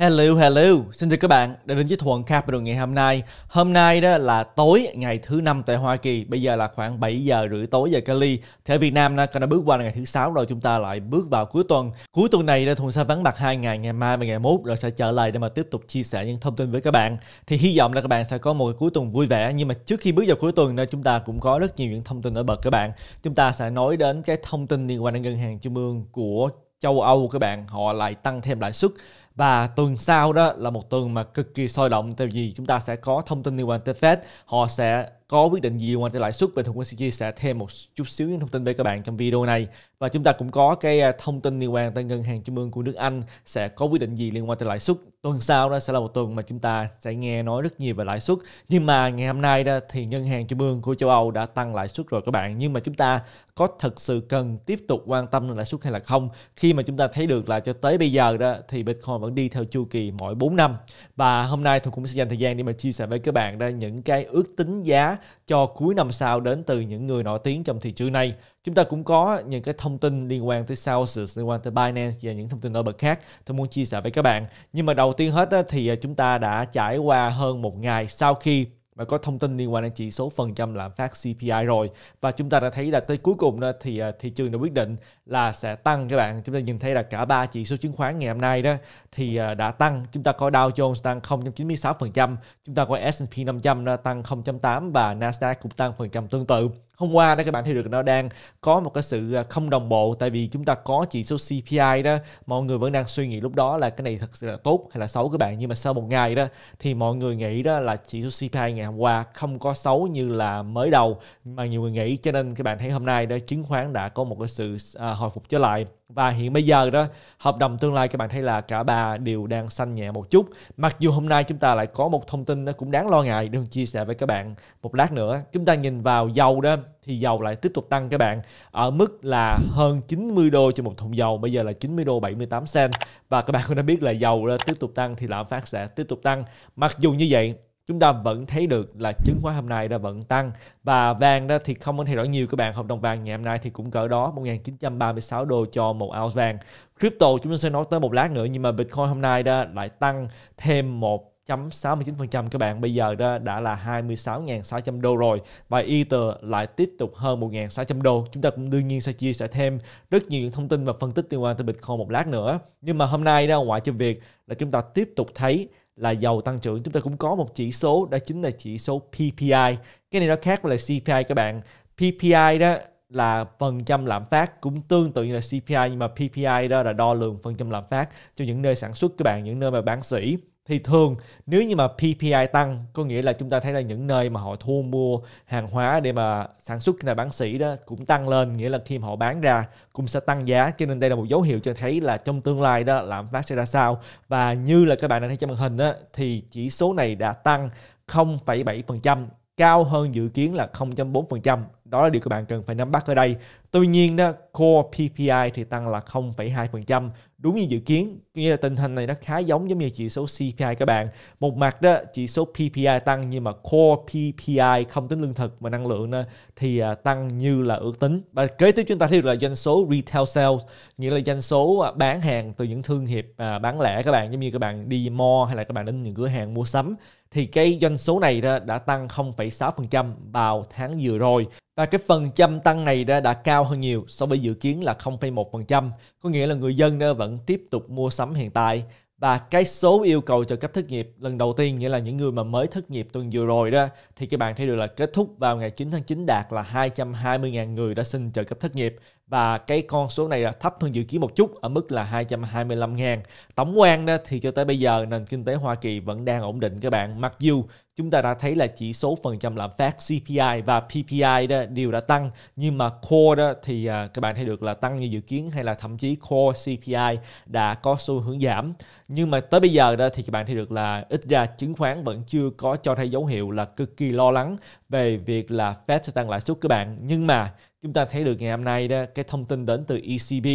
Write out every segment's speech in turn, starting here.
Hello, hello, xin chào các bạn đã đến với Thuận Capital ngày hôm nay Hôm nay đó là tối ngày thứ năm tại Hoa Kỳ Bây giờ là khoảng 7 giờ rưỡi tối giờ Cali Thì Việt Nam nó đã bước qua là ngày thứ sáu rồi chúng ta lại bước vào cuối tuần Cuối tuần này đó Thuận sẽ vắng mặt hai ngày, ngày mai và ngày mốt Rồi sẽ trở lại để mà tiếp tục chia sẻ những thông tin với các bạn Thì hy vọng là các bạn sẽ có một cuối tuần vui vẻ Nhưng mà trước khi bước vào cuối tuần đó chúng ta cũng có rất nhiều những thông tin nổi bật các bạn Chúng ta sẽ nói đến cái thông tin liên quan đến ngân hàng trung ương của châu Âu các bạn họ lại tăng thêm lãi suất và tuần sau đó là một tuần mà cực kỳ sôi động tại vì chúng ta sẽ có thông tin liên quan tới Fed họ sẽ có quyết định gì liên quan tới lãi suất, Bình Thuận Quincy sẽ thêm một chút xíu những thông tin về các bạn trong video này. Và chúng ta cũng có cái à, thông tin liên quan tới Ngân hàng Trung ương của nước Anh sẽ có quyết định gì liên quan tới lãi suất. Tuần sau đó sẽ là một tuần mà chúng ta sẽ nghe nói rất nhiều về lãi suất. Nhưng mà ngày hôm nay đó thì Ngân hàng Trung ương của châu Âu đã tăng lãi suất rồi các bạn. Nhưng mà chúng ta có thật sự cần tiếp tục quan tâm đến lãi suất hay là không? Khi mà chúng ta thấy được là cho tới bây giờ đó thì Bitcoin vẫn đi theo chu kỳ mỗi 4 năm. Và hôm nay tôi cũng sẽ dành thời gian để mà chia sẻ với các bạn ra những cái ước tính giá cho cuối năm sau đến từ những người nổi tiếng trong thị trường này. Chúng ta cũng có những cái thông tin liên quan tới Celsius, liên quan tới Binance và những thông tin nổi bật khác tôi muốn chia sẻ với các bạn. Nhưng mà đầu tiên hết thì à, chúng ta đã trải qua hơn một ngày sau khi và có thông tin liên quan đến chỉ số phần trăm lạm phát CPI rồi và chúng ta đã thấy là tới cuối cùng đó thì à, thị trường đã quyết định là sẽ tăng các bạn chúng ta nhìn thấy là cả ba chỉ số chứng khoán ngày hôm nay đó thì à, đã tăng chúng ta có Dow Jones tăng 0.96% chúng ta có S&P 500 tăng 0.8 và Nasdaq cũng tăng phần trăm tương tự hôm qua đó các bạn thấy được nó đang có một cái sự à, không đồng bộ tại vì chúng ta có chỉ số CPI đó mọi người vẫn đang suy nghĩ lúc đó là cái này thật sự là tốt hay là xấu các bạn nhưng mà sau một ngày đó thì mọi người nghĩ đó là chỉ số CPI ngày hôm qua không có xấu như là mới đầu mà nhiều người nghĩ cho nên các bạn thấy hôm nay đó chứng khoán đã có một cái sự à, hồi phục trở lại và hiện bây giờ đó hợp đồng tương lai các bạn thấy là cả ba đều đang xanh nhẹ một chút mặc dù hôm nay chúng ta lại có một thông tin nó cũng đáng lo ngại được chia sẻ với các bạn một lát nữa chúng ta nhìn vào dầu đó thì dầu lại tiếp tục tăng các bạn ở mức là hơn 90 đô trên một thùng dầu bây giờ là 90 đô 78 cent và các bạn cũng đã biết là dầu đó tiếp tục tăng thì lạm phát sẽ tiếp tục tăng mặc dù như vậy chúng ta vẫn thấy được là chứng khoán hôm nay đã vẫn tăng và vàng đó thì không có thay đổi nhiều các bạn hợp đồng vàng ngày hôm nay thì cũng cỡ đó 1936 đô cho một ounce vàng crypto chúng ta sẽ nói tới một lát nữa nhưng mà bitcoin hôm nay đó lại tăng thêm một 0,69% các bạn bây giờ đó đã là 26.600 đô rồi và Ether lại tiếp tục hơn 1.600 đô chúng ta cũng đương nhiên sẽ chia sẻ thêm rất nhiều những thông tin và phân tích liên quan tới Bitcoin một lát nữa nhưng mà hôm nay đó ngoại cho việc là chúng ta tiếp tục thấy là giàu tăng trưởng chúng ta cũng có một chỉ số đó chính là chỉ số PPI cái này nó khác với là CPI các bạn PPI đó là phần trăm lạm phát cũng tương tự như là CPI nhưng mà PPI đó là đo lường phần trăm lạm phát cho những nơi sản xuất các bạn những nơi mà bán sỉ thì thường nếu như mà PPI tăng có nghĩa là chúng ta thấy là những nơi mà họ thu mua hàng hóa để mà sản xuất là bán sỉ đó cũng tăng lên nghĩa là khi mà họ bán ra cũng sẽ tăng giá cho nên đây là một dấu hiệu cho thấy là trong tương lai đó lạm phát sẽ ra sao và như là các bạn đã thấy trên màn hình đó, thì chỉ số này đã tăng 0,7% cao hơn dự kiến là 0,4% Đó là điều các bạn cần phải nắm bắt ở đây. Tuy nhiên đó, core PPI thì tăng là 0,2%, đúng như dự kiến nghĩa là tình hình này nó khá giống giống như chỉ số CPI các bạn một mặt đó chỉ số PPI tăng nhưng mà core PPI không tính lương thực mà năng lượng đó, thì à, tăng như là ước tính và kế tiếp chúng ta thấy được là doanh số retail sales nghĩa là doanh số à, bán hàng từ những thương hiệp à, bán lẻ các bạn giống như các bạn đi mall hay là các bạn đến những cửa hàng mua sắm thì cái doanh số này đã tăng 0,6% vào tháng vừa rồi và cái phần trăm tăng này đã, đã cao hơn nhiều so với dự kiến là 0,1%, có nghĩa là người dân vẫn tiếp tục mua sắm hiện tại. Và cái số yêu cầu trợ cấp thất nghiệp lần đầu tiên, nghĩa là những người mà mới thất nghiệp tuần vừa rồi đó, thì các bạn thấy được là kết thúc vào ngày 9 tháng 9 đạt là 220.000 người đã xin trợ cấp thất nghiệp và cái con số này là thấp hơn dự kiến một chút ở mức là 225 ngàn. Tổng quan đó thì cho tới bây giờ nền kinh tế Hoa Kỳ vẫn đang ổn định các bạn. Mặc dù chúng ta đã thấy là chỉ số phần trăm lạm phát CPI và PPI đó đều đã tăng nhưng mà core đó thì à, các bạn thấy được là tăng như dự kiến hay là thậm chí core CPI đã có xu hướng giảm nhưng mà tới bây giờ đó thì các bạn thấy được là ít ra chứng khoán vẫn chưa có cho thấy dấu hiệu là cực kỳ lo lắng về việc là Fed sẽ tăng lãi suất các bạn nhưng mà chúng ta thấy được ngày hôm nay đó cái thông tin đến từ ECB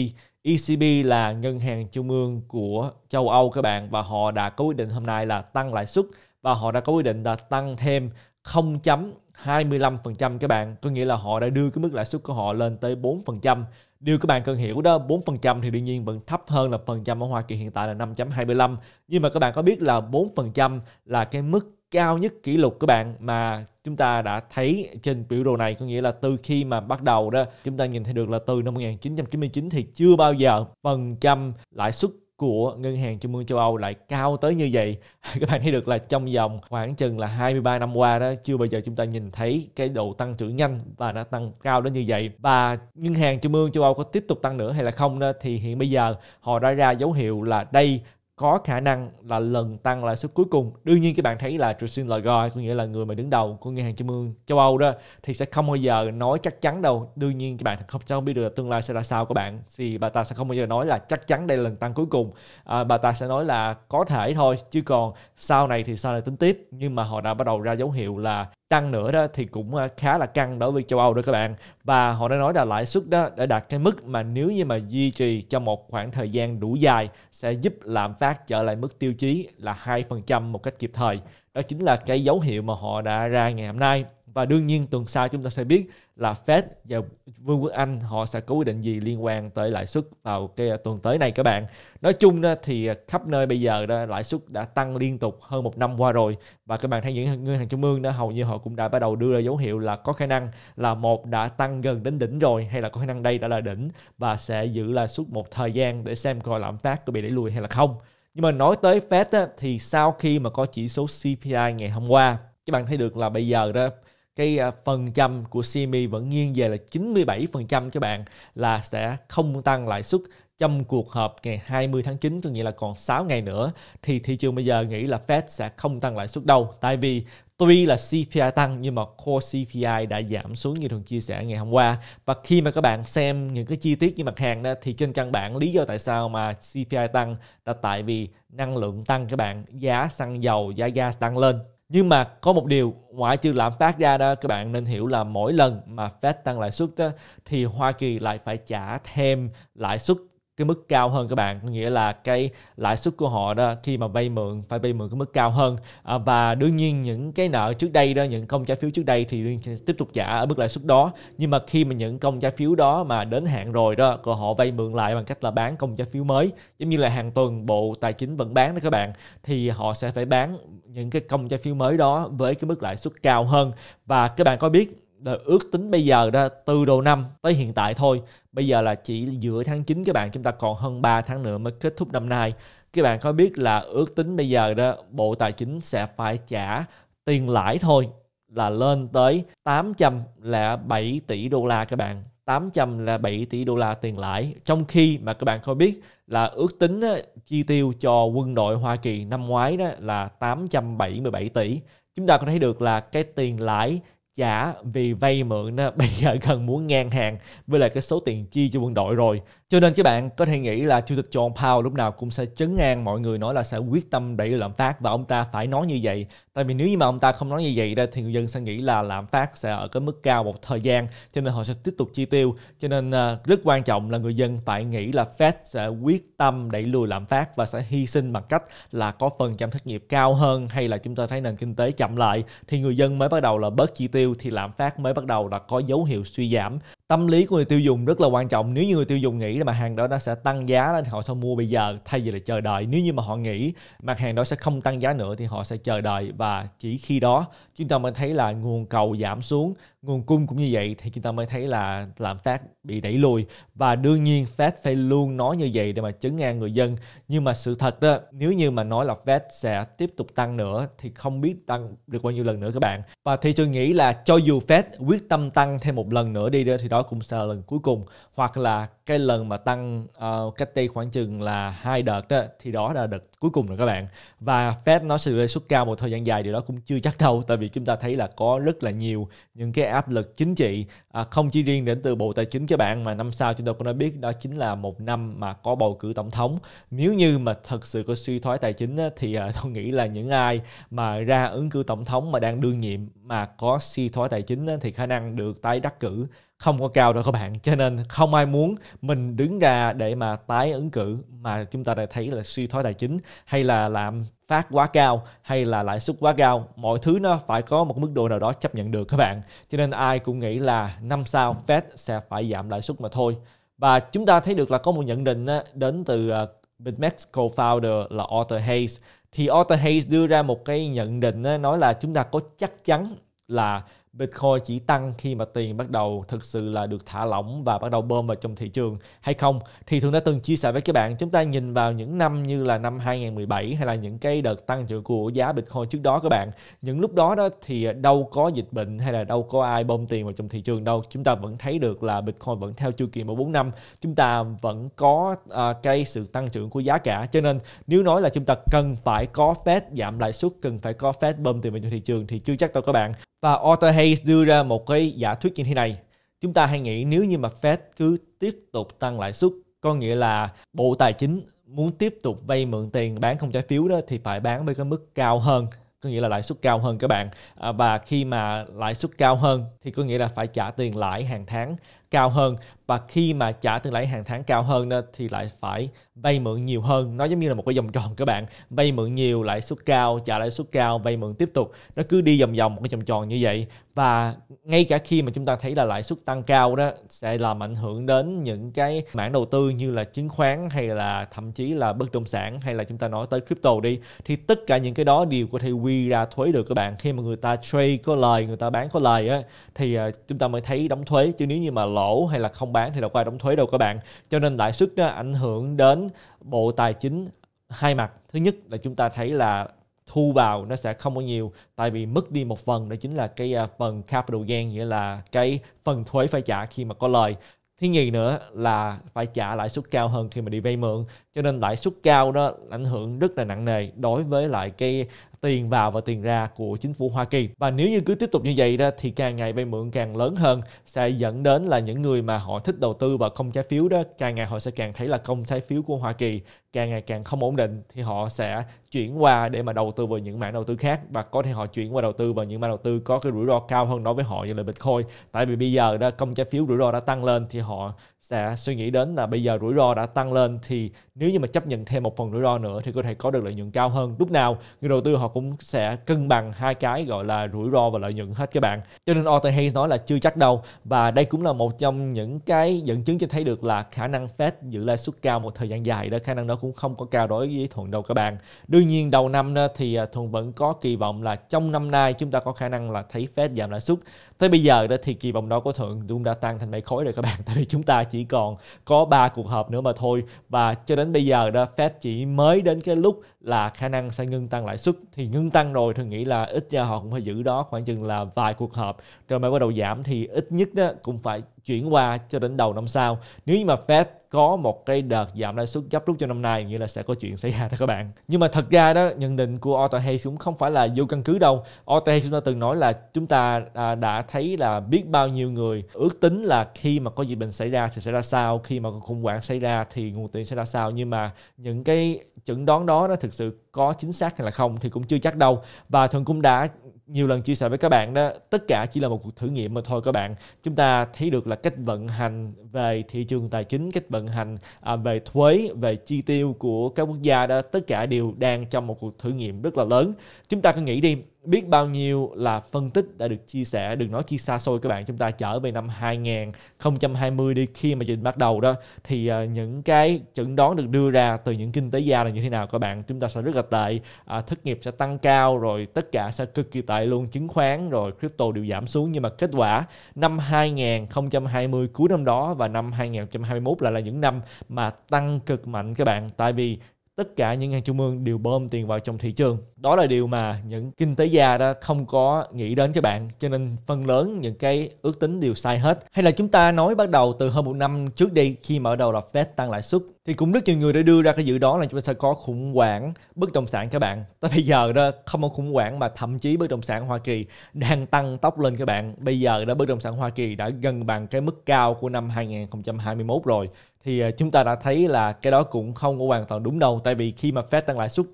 ECB là ngân hàng trung ương của châu Âu các bạn và họ đã có quyết định hôm nay là tăng lãi suất và họ đã có quyết định là tăng thêm 0.25% các bạn có nghĩa là họ đã đưa cái mức lãi suất của họ lên tới 4% điều các bạn cần hiểu đó 4% thì đương nhiên vẫn thấp hơn là phần trăm ở Hoa Kỳ hiện tại là 5.25 nhưng mà các bạn có biết là 4% là cái mức cao nhất kỷ lục các bạn mà chúng ta đã thấy trên biểu đồ này có nghĩa là từ khi mà bắt đầu đó chúng ta nhìn thấy được là từ năm 1999 thì chưa bao giờ phần trăm lãi suất của ngân hàng trung ương châu Âu lại cao tới như vậy. Các bạn thấy được là trong vòng khoảng chừng là 23 năm qua đó chưa bao giờ chúng ta nhìn thấy cái độ tăng trưởng nhanh và nó tăng cao đến như vậy. Và ngân hàng trung ương châu Âu có tiếp tục tăng nữa hay là không đó thì hiện bây giờ họ đã ra dấu hiệu là đây có khả năng là lần tăng lãi suất cuối cùng đương nhiên các bạn thấy là Christine Lagarde có nghĩa là người mà đứng đầu của ngân hàng trung ương châu Âu đó thì sẽ không bao giờ nói chắc chắn đâu đương nhiên các bạn không sao không biết được tương lai sẽ là sao của bạn thì bà ta sẽ không bao giờ nói là chắc chắn đây là lần tăng cuối cùng à, bà ta sẽ nói là có thể thôi chứ còn sau này thì sau này tính tiếp nhưng mà họ đã bắt đầu ra dấu hiệu là tăng nữa đó thì cũng ờ, khá là căng đối với châu Âu đó các bạn và họ đã nói là lãi suất đó đã đạt cái mức mà nếu như mà duy trì trong một khoảng thời gian đủ dài sẽ giúp lạm phát trở lại mức tiêu chí là 2% một cách kịp thời đó chính là cái dấu hiệu mà họ đã ra ngày hôm nay và đương nhiên tuần sau chúng ta sẽ biết là Fed và Vương quốc Anh họ sẽ có quyết định gì liên quan tới lãi suất vào cái tuần tới này các bạn. Nói chung thì khắp nơi bây giờ đó, lãi suất đã tăng liên tục hơn một năm qua rồi và các bạn thấy những ngân hàng trung ương đó hầu như họ cũng đã bắt đầu đưa ra dấu hiệu là có khả năng là một đã tăng gần đến đỉnh rồi hay là có khả năng đây đã là đỉnh và sẽ giữ lãi suất một thời gian để xem coi lạm phát có bị đẩy lùi hay là không. Nhưng mà nói tới Fed á, thì sau khi mà có chỉ số CPI ngày hôm qua các bạn thấy được là bây giờ đó cái à, phần trăm của CME vẫn nghiêng về là 97% các bạn là sẽ không tăng lãi suất trong cuộc họp ngày 20 tháng 9 có nghĩa là còn 6 ngày nữa thì thị trường bây giờ nghĩ là Fed sẽ không tăng lãi suất đâu tại vì tuy là CPI tăng nhưng mà core CPI đã giảm xuống như thường chia sẻ ngày hôm qua và khi mà các bạn xem những cái chi tiết như mặt hàng đó thì trên căn bản lý do tại sao mà CPI tăng là tại vì năng lượng tăng các bạn giá xăng dầu giá gas tăng lên nhưng mà có một điều ngoại trừ lạm phát ra đó các bạn nên hiểu là mỗi lần mà Fed tăng lãi suất đó, thì Hoa Kỳ lại phải trả thêm lãi suất cái mức cao hơn các bạn có nghĩa là cái lãi suất của họ đó khi mà vay mượn phải vay mượn cái mức cao hơn à, và đương nhiên những cái nợ trước đây đó những công trái phiếu trước đây thì tiếp tục trả ở mức lãi suất đó nhưng mà khi mà những công trái phiếu đó mà đến hạn rồi đó rồi họ vay mượn lại bằng cách là bán công trái phiếu mới giống như là hàng tuần bộ tài chính vẫn bán đó các bạn thì họ sẽ phải bán những cái công trái phiếu mới đó với cái mức lãi suất cao hơn và các bạn có biết ước tính bây giờ đó từ đầu năm tới hiện tại thôi bây giờ là chỉ giữa tháng 9 các bạn chúng ta còn hơn 3 tháng nữa mới kết thúc năm nay các bạn có biết là ước tính bây giờ đó bộ tài chính sẽ phải trả tiền lãi thôi là lên tới 807 tỷ đô la các bạn 807 tỷ đô la tiền lãi trong khi mà các bạn có biết là ước tính á, chi tiêu cho quân đội Hoa Kỳ năm ngoái đó là 877 tỷ chúng ta có thấy được là cái tiền lãi trả vì vay mượn đó, bây giờ gần muốn ngang hàng với lại cái số tiền chi cho quân đội rồi cho nên các bạn có thể nghĩ là Chủ tịch John Powell lúc nào cũng sẽ chấn an mọi người nói là sẽ quyết tâm đẩy lạm phát và ông ta phải nói như vậy. Tại vì nếu như mà ông ta không nói như vậy ra thì người dân sẽ nghĩ là lạm phát sẽ ở cái mức cao một thời gian cho nên họ sẽ tiếp tục chi tiêu. Cho nên ờ, rất quan trọng là người dân phải nghĩ là Fed sẽ quyết tâm đẩy lùi lạm phát và sẽ hy sinh bằng cách là có phần trăm thất nghiệp cao hơn hay là chúng ta thấy nền kinh tế chậm lại thì người dân mới bắt đầu là bớt chi tiêu thì lạm phát mới bắt đầu là có dấu hiệu suy giảm tâm lý của người tiêu dùng rất là quan trọng nếu như người tiêu dùng nghĩ là mặt hàng đó nó sẽ tăng giá thì họ sẽ mua bây giờ thay vì là chờ đợi nếu như mà họ nghĩ mặt hàng đó sẽ không tăng giá nữa thì họ sẽ chờ đợi và chỉ khi đó chúng ta mới thấy là nguồn cầu giảm xuống nguồn cung cũng như vậy thì chúng ta mới thấy là làm phát bị đẩy lùi và đương nhiên Fed phải luôn nói như vậy để mà chấn an người dân nhưng mà sự thật đó nếu như mà nói là Fed sẽ tiếp tục tăng nữa thì không biết tăng được bao nhiêu lần nữa các bạn và thị trường nghĩ là cho dù Fed quyết tâm tăng thêm một lần nữa đi nữa thì đó đó cũng sẽ là lần cuối cùng hoặc là cái lần mà tăng uh, cách đây khoảng chừng là hai đợt đó, thì đó là đợt cuối cùng rồi các bạn và Fed nó sẽ lãi suất cao một thời gian dài điều đó cũng chưa chắc đâu tại vì chúng ta thấy là có rất là nhiều những cái áp lực chính trị uh, không chỉ riêng đến từ Bộ Tài chính các bạn mà năm sau chúng ta cũng đã biết đó chính là một năm mà có bầu cử tổng thống nếu như mà thật sự có suy thoái tài chính á, thì uh, tôi nghĩ là những ai mà ra ứng cử tổng thống mà đang đương nhiệm mà có suy thoái tài chính á, thì khả năng được tái đắc cử không có cao đâu các bạn cho nên không ai muốn mình đứng ra để mà tái ứng cử mà chúng ta đã thấy là suy thoái tài chính hay là làm phát quá cao hay là lãi suất quá cao mọi thứ nó phải có một mức độ nào đó chấp nhận được các bạn cho nên ai cũng nghĩ là năm sau Fed sẽ phải giảm lãi suất mà thôi và chúng ta thấy được là có một nhận định đến từ ờ, Bitmex co-founder là Arthur Hayes thì Arthur Hayes đưa ra một cái nhận định nói là chúng ta có chắc chắn là Bitcoin chỉ tăng khi mà tiền bắt đầu thực sự là được thả lỏng và bắt đầu bơm vào trong thị trường hay không thì thường đã từng chia sẻ với các bạn chúng ta nhìn vào những năm như là năm 2017 hay là những cái đợt tăng trưởng của giá Bitcoin trước đó các bạn những lúc đó đó thì đâu có dịch bệnh hay là đâu có ai bơm tiền vào trong thị trường đâu chúng ta vẫn thấy được là Bitcoin vẫn theo chu kỳ mỗi bốn năm chúng ta vẫn có uh, cái sự tăng trưởng của giá cả cho nên nếu nói là chúng ta cần phải có Fed giảm lãi suất cần phải có Fed bơm tiền vào trong thị trường thì chưa chắc đâu các bạn và Arthur Hayes đưa ra một cái giả thuyết như thế này. Chúng ta hay nghĩ nếu như mà Fed cứ tiếp tục tăng lãi suất, có nghĩa là Bộ Tài chính muốn tiếp tục vay mượn tiền bán không trái phiếu đó thì phải bán với cái mức cao hơn có nghĩa là lãi suất cao hơn các bạn à, và khi mà lãi suất cao hơn thì có nghĩa là phải trả tiền lãi hàng tháng cao hơn và khi mà trả tương lãi hàng tháng cao hơn đó, thì lại phải vay mượn nhiều hơn nó giống như là một cái vòng tròn các bạn vay mượn nhiều lãi suất cao trả lãi suất cao vay mượn tiếp tục nó cứ đi vòng vòng một cái vòng tròn như vậy và ngay cả khi mà chúng ta thấy là lãi suất tăng cao đó sẽ làm ảnh hưởng đến những cái mảng đầu tư như là chứng khoán hay là thậm chí là bất động sản hay là chúng ta nói tới crypto đi thì tất cả những cái đó đều có thể quy ra thuế được các bạn khi mà người ta trade có lời người ta bán có lời á thì ờ, chúng ta mới thấy đóng thuế chứ nếu như mà lỗ hay là không bán thì đâu có ai đóng thuế đâu các bạn cho nên lãi suất nó ảnh hưởng đến bộ tài chính hai mặt thứ nhất là chúng ta thấy là thu vào nó sẽ không có nhiều tại vì mất đi một phần đó chính là cái à, phần capital gain nghĩa là cái phần thuế phải trả khi mà có lời thứ nhì nữa là phải trả lãi suất cao hơn khi mà đi vay mượn cho nên lãi suất cao đó ảnh hưởng rất là nặng nề đối với lại cái tiền vào và tiền ra của chính phủ Hoa Kỳ. Và nếu như cứ tiếp tục như vậy đó thì càng ngày vay mượn càng lớn hơn sẽ dẫn đến là những người mà họ thích đầu tư vào công trái phiếu đó càng ngày họ sẽ càng thấy là công trái phiếu của Hoa Kỳ càng ngày càng không ổn định thì họ sẽ chuyển qua để mà đầu tư vào những mảng đầu tư khác và có thể họ chuyển qua đầu tư vào những mảng đầu tư có cái rủi ro cao hơn đối với họ như là Bitcoin. Tại vì bây giờ đó công trái phiếu rủi ro đã tăng lên thì họ sẽ suy nghĩ đến là bây giờ rủi ro đã tăng lên thì nếu như mà chấp nhận thêm một phần rủi ro nữa thì có thể có được lợi nhuận cao hơn lúc nào người đầu tư họ cũng sẽ cân bằng hai cái gọi là rủi ro và lợi nhuận hết các bạn cho nên Arthur Hayes nói là chưa chắc đâu và đây cũng là một trong những cái dẫn chứng cho thấy được là khả năng Fed giữ lãi suất cao một thời gian dài đó khả năng đó cũng không có cao đối với Thuận đâu các bạn đương nhiên đầu năm thì à, Thuận vẫn có kỳ vọng là trong năm nay chúng ta có khả năng là thấy Fed giảm lãi suất tới bây giờ đó thì kỳ vọng đó của thượng cũng đã tăng thành mấy khối rồi các bạn tại vì chúng ta chỉ còn có ba cuộc họp nữa mà thôi và cho đến bây giờ đó Fed chỉ mới đến cái lúc là khả năng sẽ ngưng tăng lãi suất thì ngưng tăng rồi thường nghĩ là ít ra họ cũng phải giữ đó khoảng chừng là vài cuộc họp rồi mới bắt đầu giảm thì ít nhất đó cũng phải chuyển qua cho đến đầu năm sau nếu như mà Fed có một cái đợt giảm lãi suất gấp rút cho năm nay nghĩa là sẽ có chuyện xảy ra đó các bạn nhưng mà thật ra đó nhận định của Arthur Hayes cũng không phải là vô căn cứ đâu Arthur Hayes ta từng nói là chúng ta à, đã thấy là biết bao nhiêu người ước tính là khi mà có dịch bệnh xảy ra thì sẽ ra sao khi mà khủng hoảng xảy ra thì nguồn tiền sẽ ra sao nhưng mà những cái chẩn đoán đó nó thực sự có chính xác hay là không thì cũng chưa chắc đâu và thuần cũng đã nhiều lần chia sẻ với các bạn đó tất cả chỉ là một cuộc thử nghiệm mà thôi các bạn chúng ta thấy được là cách vận hành về thị trường tài chính cách vận hành à, về thuế về chi tiêu của các quốc gia đó tất cả đều đang trong một cuộc thử nghiệm rất là lớn chúng ta cứ nghĩ đi biết bao nhiêu là phân tích đã được chia sẻ đừng nói chi xa xôi các bạn chúng ta trở về năm 2020 đi khi mà dịch bắt đầu đó thì uh, những cái chẩn đoán được đưa ra từ những kinh tế gia là như thế nào các bạn chúng ta sẽ rất là tệ uh, thất nghiệp sẽ tăng cao rồi tất cả sẽ cực kỳ tệ luôn chứng khoán rồi crypto đều giảm xuống nhưng mà kết quả năm 2020 cuối năm đó và năm 2021 lại là những năm mà tăng cực mạnh các bạn tại vì tất cả những ngân trung ương đều bơm tiền vào trong thị trường đó là điều mà những kinh tế gia đó không có nghĩ đến cho bạn cho nên phần lớn những cái ước tính đều sai hết hay là chúng ta nói bắt đầu từ hơn một năm trước đi khi mở đầu là Fed tăng lãi suất thì cũng rất nhiều người đã đưa ra cái dự đoán là chúng ta sẽ có khủng hoảng bất động sản các bạn tới bây giờ đó không có khủng hoảng mà thậm chí bất động sản Hoa Kỳ đang tăng tốc lên các bạn bây giờ đã bất động sản Hoa Kỳ đã gần bằng cái mức cao của năm 2021 rồi thì à, chúng ta đã thấy là cái đó cũng không có hoàn toàn đúng đâu tại vì khi mà Fed tăng lãi suất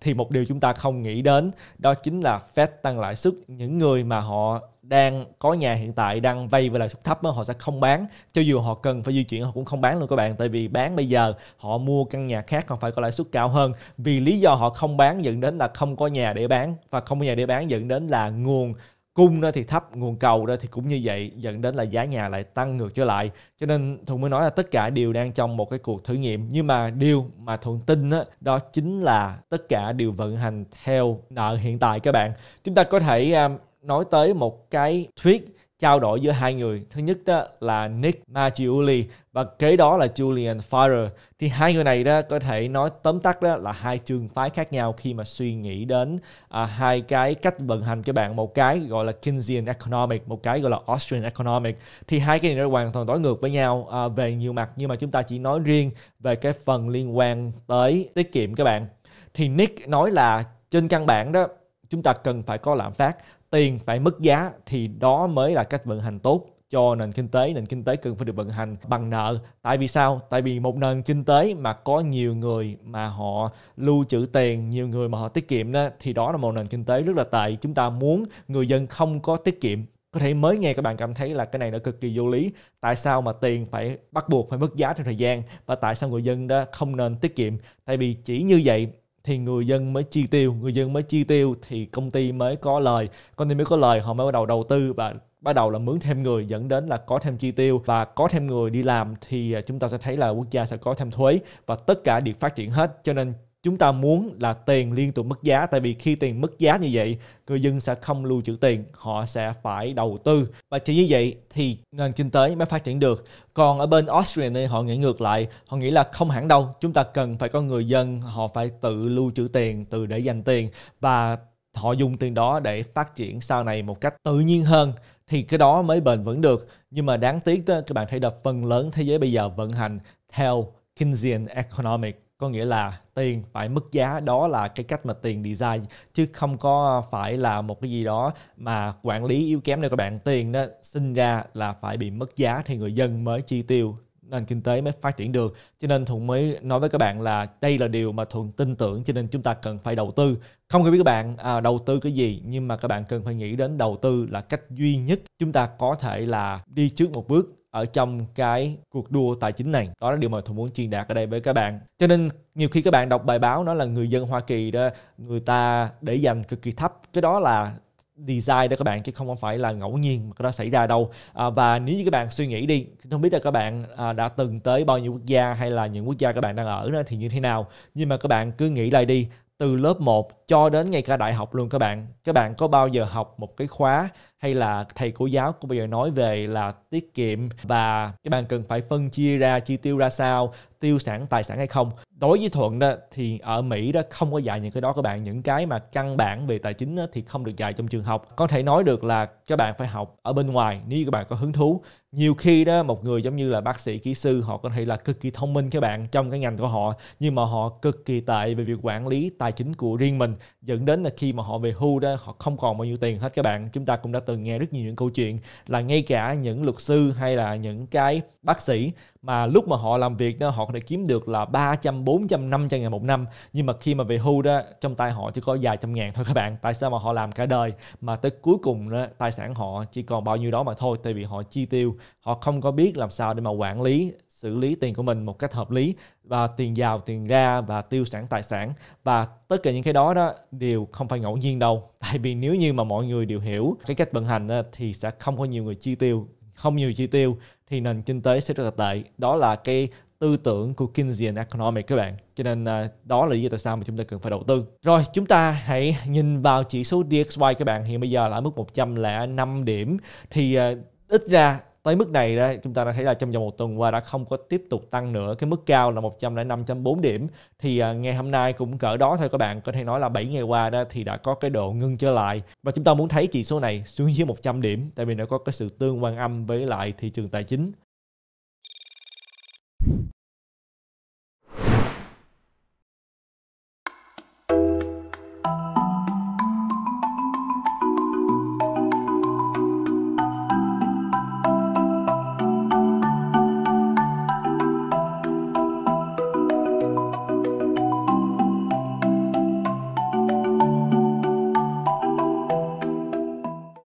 thì một điều chúng ta không nghĩ đến đó chính là Fed tăng lãi suất những người mà họ đang có nhà hiện tại đang vay với lãi suất thấp đó, họ sẽ không bán cho dù họ cần phải di chuyển họ cũng không bán luôn các bạn tại vì bán bây giờ họ mua căn nhà khác còn phải có lãi suất cao hơn vì lý do họ không bán dẫn đến là không có nhà để bán và không có nhà để bán dẫn đến là nguồn cung đó thì thấp nguồn cầu đó thì cũng như vậy dẫn đến là giá nhà lại tăng ngược trở lại cho nên thuận mới nói là tất cả đều đang trong một cái cuộc thử nghiệm nhưng mà điều mà thuận tin đó, đó chính là tất cả đều vận hành theo nợ hiện tại các bạn chúng ta có thể um, nói tới một cái tweet trao đổi giữa hai người. Thứ nhất đó là Nick Maggiulli và kế đó là Julian Fire Thì hai người này đó có thể nói tóm tắt đó là hai trường phái khác nhau khi mà suy nghĩ đến à, hai cái cách vận hành các bạn một cái gọi là Keynesian Economic, một cái gọi là Austrian Economic. Thì hai cái này nó hoàn toàn đối ngược với nhau à, về nhiều mặt nhưng mà chúng ta chỉ nói riêng về cái phần liên quan tới tiết kiệm các bạn. Thì Nick nói là trên căn bản đó chúng ta cần phải có lạm phát tiền phải mất giá thì đó mới là cách vận hành tốt cho nền kinh tế nền kinh tế cần phải được vận hành bằng nợ tại vì sao tại vì một nền kinh tế mà có nhiều người mà họ lưu trữ tiền nhiều người mà họ tiết kiệm đó thì đó là một nền kinh tế rất là tệ chúng ta muốn người dân không có tiết kiệm có thể mới nghe các bạn cảm thấy là cái này nó cực kỳ vô lý tại sao mà tiền phải bắt buộc phải mất giá theo thời gian và tại sao người dân đó không nên tiết kiệm tại vì chỉ như vậy thì người dân mới chi tiêu người dân mới chi tiêu thì công ty mới có lời công ty mới có lời họ mới bắt đầu đầu tư và bắt đầu là mướn thêm người dẫn đến là có thêm chi tiêu và có thêm người đi làm thì à, chúng ta sẽ thấy là quốc gia sẽ có thêm thuế và tất cả đều phát triển hết cho nên chúng ta muốn là tiền liên tục mất giá tại vì khi tiền mất giá như vậy người dân sẽ không lưu trữ tiền họ sẽ phải đầu tư và chỉ như vậy thì nền kinh tế mới phát triển được còn ở bên Austria này họ nghĩ ngược lại họ nghĩ là không hẳn đâu chúng ta cần phải có người dân họ phải tự lưu trữ tiền từ để dành tiền và họ dùng tiền đó để phát triển sau này một cách tự nhiên hơn thì cái đó mới bền vững được nhưng mà đáng tiếc đó, các bạn thấy là phần lớn thế giới bây giờ vận hành theo Keynesian Economics có nghĩa là tiền phải mức giá đó là cái cách mà tiền design chứ không có phải là một cái gì đó mà quản lý yếu kém đâu các bạn tiền đó sinh ra là phải bị mất giá thì người dân mới chi tiêu nền kinh tế mới phát triển được cho nên thuận mới nói với các bạn là đây là điều mà thuận tin tưởng cho nên chúng ta cần phải đầu tư không cần biết các bạn à, đầu tư cái gì nhưng mà các bạn cần phải nghĩ đến đầu tư là cách duy nhất chúng ta có thể là đi trước một bước ở trong cái cuộc đua tài chính này đó là điều mà tôi muốn truyền đạt ở đây với các bạn cho nên nhiều khi các bạn đọc bài báo nó là người dân Hoa Kỳ đó người ta để dành cực kỳ thấp cái đó là design đó các bạn chứ không phải là ngẫu nhiên mà cái đó xảy ra đâu à, và nếu như các bạn suy nghĩ đi không biết là các bạn à, đã từng tới bao nhiêu quốc gia hay là những quốc gia các bạn đang ở đó thì như thế nào nhưng mà các bạn cứ nghĩ lại đi từ lớp 1 cho đến ngay cả đại học luôn các bạn các bạn có bao giờ học một cái khóa hay là thầy cô giáo cũng bây giờ nói về là tiết kiệm và các bạn cần phải phân chia ra chi tiêu ra sao tiêu sản tài sản hay không đối với thuận đó thì ở mỹ đó không có dạy những cái đó các bạn những cái mà căn bản về tài chính đó, thì không được dạy trong trường học có thể nói được là các bạn phải học ở bên ngoài nếu các bạn có hứng thú nhiều khi đó một người giống như là bác sĩ kỹ sư họ có thể là cực kỳ thông minh các bạn trong cái ngành của họ nhưng mà họ cực kỳ tệ về việc quản lý tài chính của riêng mình dẫn đến là khi mà họ về hưu đó họ không còn bao nhiêu tiền hết các bạn chúng ta cũng đã từng nghe rất nhiều những câu chuyện là ngay cả những luật sư hay là những cái bác sĩ mà lúc mà họ làm việc đó họ có thể kiếm được là 300, 400, 500 ngàn một năm nhưng mà khi mà về hưu đó trong tay họ chỉ có vài trăm ngàn thôi các bạn tại sao mà họ làm cả đời mà tới cuối cùng đó, tài sản họ chỉ còn bao nhiêu đó mà thôi tại vì họ chi tiêu họ không có biết làm sao để mà quản lý xử lý tiền của mình một cách hợp lý và tiền vào tiền ra và tiêu sản tài sản và tất cả những cái đó đó đều không phải ngẫu nhiên đâu tại vì nếu như mà mọi người đều hiểu cái cách vận hành đó, thì sẽ không có nhiều người chi tiêu không nhiều chi tiêu thì nền kinh tế sẽ rất là tệ đó là cái tư tưởng của Keynesian Economics các bạn cho nên à, đó là lý do tại sao mà chúng ta cần phải đầu tư rồi chúng ta hãy nhìn vào chỉ số DXY các bạn hiện bây giờ là mức 105 điểm thì à, ít ra tới mức này đó chúng ta đã thấy là trong vòng một tuần qua đã không có tiếp tục tăng nữa cái mức cao là 105.4 điểm thì à, ngày hôm nay cũng cỡ đó thôi các bạn có thể nói là 7 ngày qua đó thì đã có cái độ ngưng trở lại và chúng ta muốn thấy chỉ số này xuống dưới 100 điểm tại vì nó có cái sự tương quan âm với lại thị trường tài chính